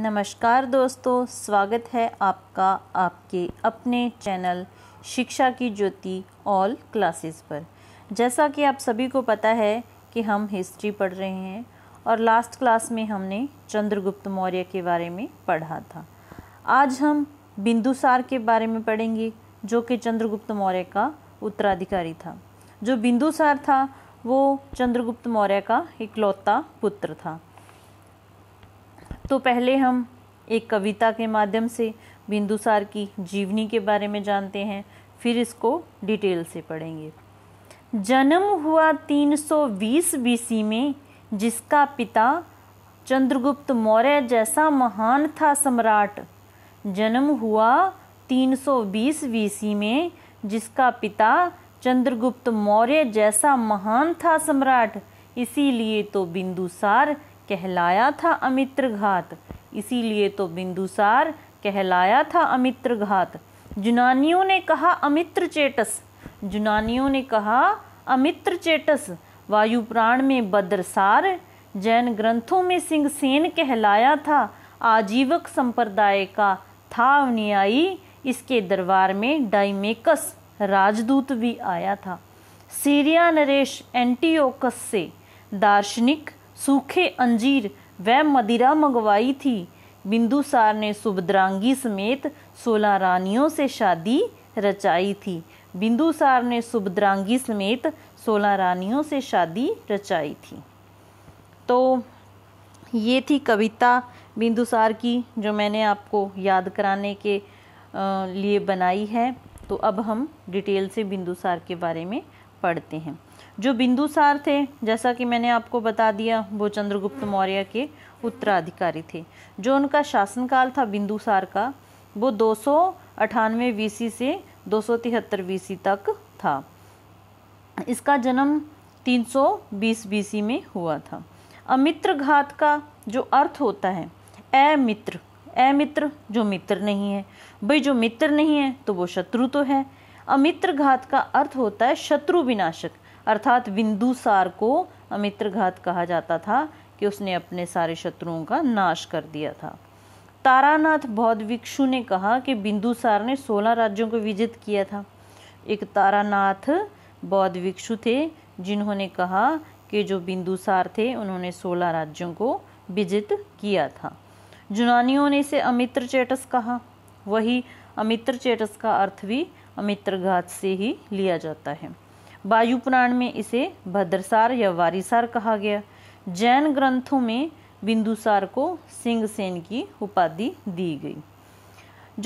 नमस्कार दोस्तों स्वागत है आपका आपके अपने चैनल शिक्षा की ज्योति ऑल क्लासेस पर जैसा कि आप सभी को पता है कि हम हिस्ट्री पढ़ रहे हैं और लास्ट क्लास में हमने चंद्रगुप्त मौर्य के बारे में पढ़ा था आज हम बिंदुसार के बारे में पढ़ेंगे जो कि चंद्रगुप्त मौर्य का उत्तराधिकारी था जो बिंदुसार था वो चंद्रगुप्त मौर्य का इकलौता पुत्र था तो पहले हम एक कविता के माध्यम से बिंदुसार की जीवनी के बारे में जानते हैं फिर इसको डिटेल से पढ़ेंगे जन्म हुआ 320 बीसी में जिसका पिता चंद्रगुप्त मौर्य जैसा महान था सम्राट जन्म हुआ 320 बीसी में जिसका पिता चंद्रगुप्त मौर्य जैसा महान था सम्राट इसीलिए तो बिंदुसार कहलाया था अमित्र घात इसीलिए तो बिंदुसार कहलाया था अमित्र घात जुनानियों ने कहा अमित्र चेटस जुनानियों ने कहा अमित्र चेटस वायुप्राण में बद्रसार जैन ग्रंथों में सिंहसेन कहलाया था आजीवक संप्रदाय का था अनुयायी इसके दरबार में डाइमेकस राजदूत भी आया था सीरिया नरेश एंटीओकस से दार्शनिक सूखे अंजीर व मदिरा मंगवाई थी बिंदुसार ने सुभद्रांगी समेत सोलह रानियों से शादी रचाई थी बिंदुसार ने सुभद्रांगी समेत सोलह रानियों से शादी रचाई थी तो ये थी कविता बिंदुसार की जो मैंने आपको याद कराने के लिए बनाई है तो अब हम डिटेल से बिंदुसार के बारे में पढ़ते हैं जो बिंदुसार थे जैसा कि मैंने आपको बता दिया वो चंद्रगुप्त मौर्य के उत्तराधिकारी थे जो उनका शासनकाल था बिंदुसार का वो दो सौ अठानवे से दो सौ तिहत्तर तक था इसका जन्म 320 बीस में हुआ था अमित्र घात का जो अर्थ होता है अमित्र अमित्र जो मित्र नहीं है भाई जो मित्र नहीं है तो वो शत्रु तो है अमित्र घात का अर्थ होता है शत्रु विनाशक अर्थात बिंदुसार को घात कहा जाता था कि उसने अपने सारे शत्रुओं का नाश कर दिया था तारानाथ बौद्ध भिक्षु ने कहा कि बिंदुसार ने सोलह राज्यों को विजित किया था एक तारानाथ बौद्ध भिक्षु थे जिन्होंने कहा कि जो बिंदुसार थे उन्होंने सोलह राज्यों को विजित किया था जुनानियों ने इसे अमित्र चेटस कहा वही अमित्र चेटस का अर्थ भी घात से ही लिया जाता है वायु पुराण में इसे भद्रसार या वारिसार कहा गया जैन ग्रंथों में बिंदुसार को सिंहसेन की उपाधि दी गई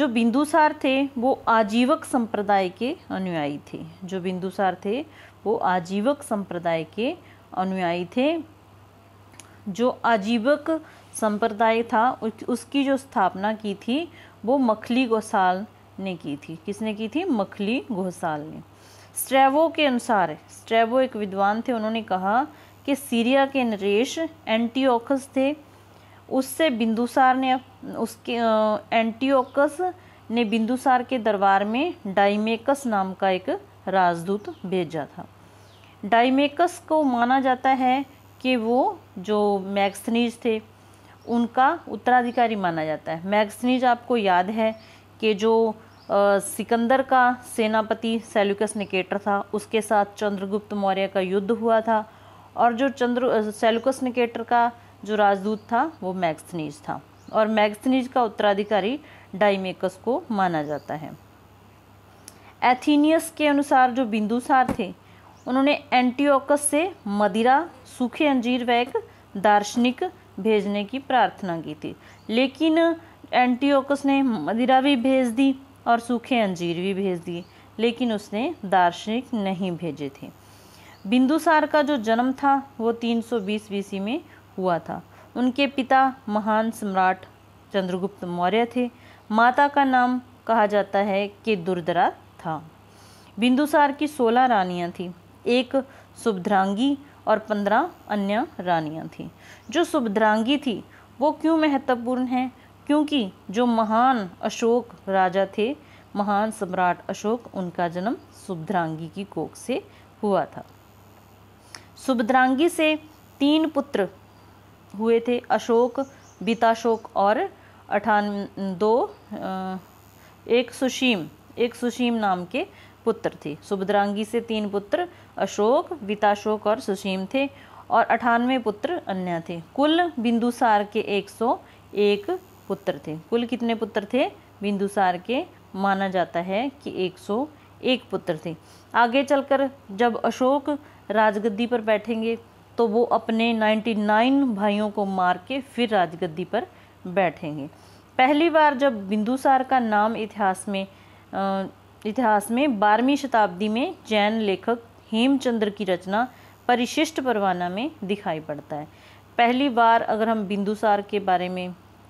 जो बिंदुसार थे वो आजीवक संप्रदाय के अनुयायी थे जो बिंदुसार थे वो आजीवक संप्रदाय के अनुयायी थे जो आजीवक संप्रदाय था उसकी जो स्थापना की थी वो मखली गोसाल ने की थी किसने की थी मखली घोसाल ने स्ट्रेवो के अनुसार स्ट्रेवो एक विद्वान थे उन्होंने कहा कि सीरिया के नरेश एंटीओकस थे उससे बिंदुसार ने उसके एंटीओकस ने बिंदुसार के दरबार में डाइमेकस नाम का एक राजदूत भेजा था डाइमेकस को माना जाता है कि वो जो मैक्सनीज थे उनका उत्तराधिकारी माना जाता है मैक्सनीज आपको याद है कि जो सिकंदर का सेनापति सेल्युकस निकेटर था उसके साथ चंद्रगुप्त मौर्य का युद्ध हुआ था और जो चंद्र सेल्युकस निकेटर का जो राजदूत था वो मैक्सनीज था और मैक्सनीज का उत्तराधिकारी डाइमेकस को माना जाता है एथीनियस के अनुसार जो बिंदुसार थे उन्होंने एंटीओकस से मदिरा सूखे अंजीर व एक दार्शनिक भेजने की प्रार्थना की थी लेकिन एंटीओकस ने मदिरा भी भेज दी और सूखे अंजीर भी भेज दिए लेकिन उसने दार्शनिक नहीं भेजे थे बिंदुसार का जो जन्म था वो 320 बीस में हुआ था उनके पिता महान सम्राट चंद्रगुप्त मौर्य थे माता का नाम कहा जाता है कि दुर्दरा था बिंदुसार की 16 रानियां थीं एक सुभद्रांगी और 15 अन्य रानियां थीं जो सुभद्रांगी थी वो क्यों महत्वपूर्ण है क्योंकि जो महान अशोक राजा थे महान सम्राट अशोक उनका जन्म सुभद्रांगी की कोख से हुआ था सुभद्रांगी से तीन पुत्र हुए थे अशोक बीताशोक और अठान दो एक सुशीम एक सुशीम नाम के पुत्र थे सुभद्रांगी से तीन पुत्र अशोक बीताशोक और सुशीम थे और अठानवे पुत्र अन्य थे कुल बिंदुसार के एक सौ एक पुत्र थे कुल कितने पुत्र थे बिंदुसार के माना जाता है कि 101 पुत्र थे आगे चलकर जब अशोक राजगद्दी पर बैठेंगे तो वो अपने 99 भाइयों को मार के फिर राजगद्दी पर बैठेंगे पहली बार जब बिंदुसार का नाम इतिहास में इतिहास में बारहवीं शताब्दी में जैन लेखक हेमचंद्र की रचना परिशिष्ट परवाना में दिखाई पड़ता है पहली बार अगर हम बिंदुसार के बारे में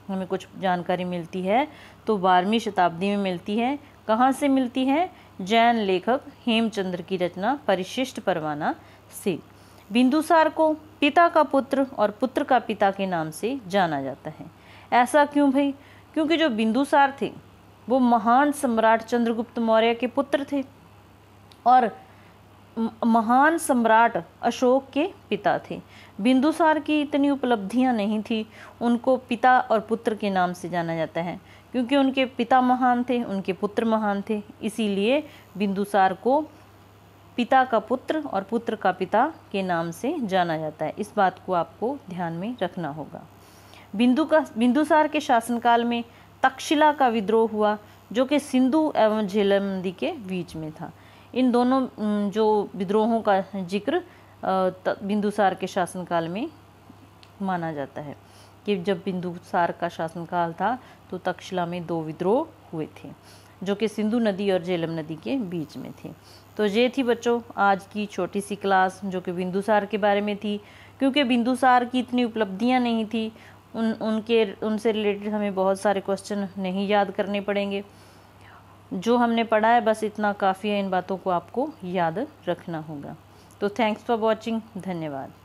हमें कुछ जानकारी मिलती है तो बारहवीं शताब्दी में मिलती है कहाँ से मिलती है जैन लेखक हेमचंद्र की रचना परिशिष्ट परवाना से बिंदुसार को पिता का पुत्र और पुत्र का पिता के नाम से जाना जाता है ऐसा क्यों भाई क्योंकि जो बिंदुसार थे वो महान सम्राट चंद्रगुप्त मौर्य के पुत्र थे और महान सम्राट अशोक के पिता थे बिंदुसार की इतनी उपलब्धियां नहीं थी उनको पिता और पुत्र के नाम से जाना जाता है क्योंकि उनके पिता महान थे उनके पुत्र महान थे इसीलिए बिंदुसार को पिता का पुत्र और पुत्र का पिता के नाम से जाना जाता है इस बात को आपको ध्यान में रखना होगा बिंदु का बिंदुसार के शासनकाल में तक्षशिला का विद्रोह हुआ जो कि सिंधु एवं झेलमंदी के बीच में था इन दोनों जो विद्रोहों का जिक्र बिंदुसार के शासनकाल में माना जाता है कि जब बिंदुसार का शासनकाल था तो तक्षशिला में दो विद्रोह हुए थे जो कि सिंधु नदी और झेलम नदी के बीच में थे तो ये थी बच्चों आज की छोटी सी क्लास जो कि बिंदुसार के बारे में थी क्योंकि बिंदुसार की इतनी उपलब्धियां नहीं थी उन उनके उनसे रिलेटेड हमें बहुत सारे क्वेश्चन नहीं याद करने पड़ेंगे जो हमने पढ़ा है बस इतना काफ़ी है इन बातों को आपको याद रखना होगा तो थैंक्स फॉर वॉचिंग धन्यवाद